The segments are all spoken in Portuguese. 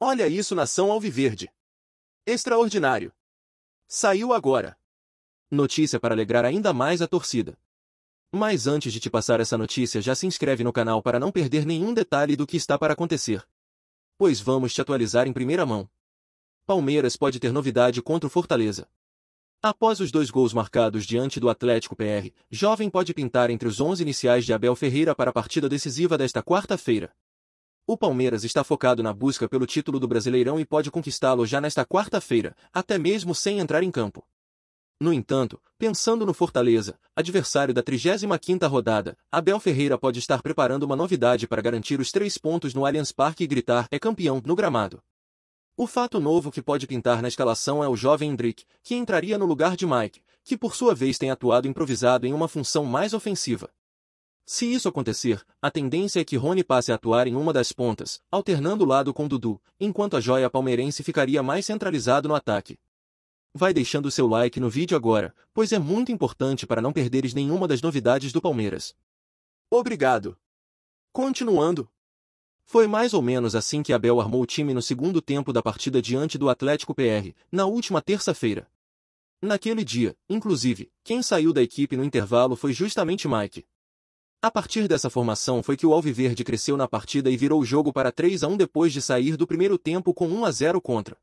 Olha isso nação alviverde. Extraordinário. Saiu agora. Notícia para alegrar ainda mais a torcida. Mas antes de te passar essa notícia, já se inscreve no canal para não perder nenhum detalhe do que está para acontecer. Pois vamos te atualizar em primeira mão. Palmeiras pode ter novidade contra o Fortaleza. Após os dois gols marcados diante do Atlético PR, jovem pode pintar entre os 11 iniciais de Abel Ferreira para a partida decisiva desta quarta-feira. O Palmeiras está focado na busca pelo título do Brasileirão e pode conquistá-lo já nesta quarta-feira, até mesmo sem entrar em campo. No entanto, pensando no Fortaleza, adversário da 35ª rodada, Abel Ferreira pode estar preparando uma novidade para garantir os três pontos no Allianz Parque e gritar é campeão no gramado. O fato novo que pode pintar na escalação é o jovem Hendrick, que entraria no lugar de Mike, que por sua vez tem atuado improvisado em uma função mais ofensiva. Se isso acontecer, a tendência é que Rony passe a atuar em uma das pontas, alternando o lado com Dudu, enquanto a joia palmeirense ficaria mais centralizado no ataque. Vai deixando seu like no vídeo agora, pois é muito importante para não perderes nenhuma das novidades do Palmeiras. Obrigado! Continuando. Foi mais ou menos assim que Abel armou o time no segundo tempo da partida diante do Atlético PR, na última terça-feira. Naquele dia, inclusive, quem saiu da equipe no intervalo foi justamente Mike. A partir dessa formação foi que o Alviverde cresceu na partida e virou o jogo para 3 a 1 depois de sair do primeiro tempo com 1 a 0 contra.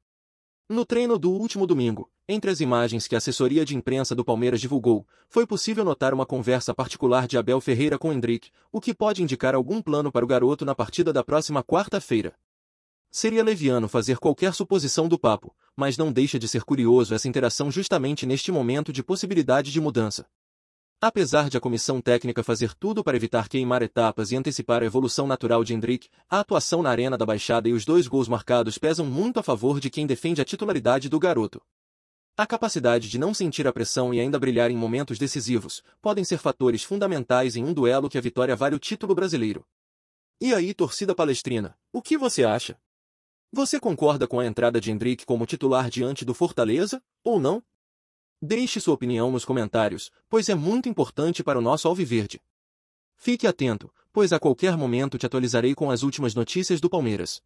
No treino do último domingo, entre as imagens que a assessoria de imprensa do Palmeiras divulgou, foi possível notar uma conversa particular de Abel Ferreira com Hendrick, o que pode indicar algum plano para o garoto na partida da próxima quarta-feira. Seria leviano fazer qualquer suposição do papo, mas não deixa de ser curioso essa interação justamente neste momento de possibilidade de mudança. Apesar de a comissão técnica fazer tudo para evitar queimar etapas e antecipar a evolução natural de Hendrick, a atuação na Arena da Baixada e os dois gols marcados pesam muito a favor de quem defende a titularidade do garoto. A capacidade de não sentir a pressão e ainda brilhar em momentos decisivos podem ser fatores fundamentais em um duelo que a vitória vale o título brasileiro. E aí, torcida palestrina, o que você acha? Você concorda com a entrada de Hendrick como titular diante do Fortaleza, ou não? Deixe sua opinião nos comentários, pois é muito importante para o nosso Alviverde. Fique atento, pois a qualquer momento te atualizarei com as últimas notícias do Palmeiras.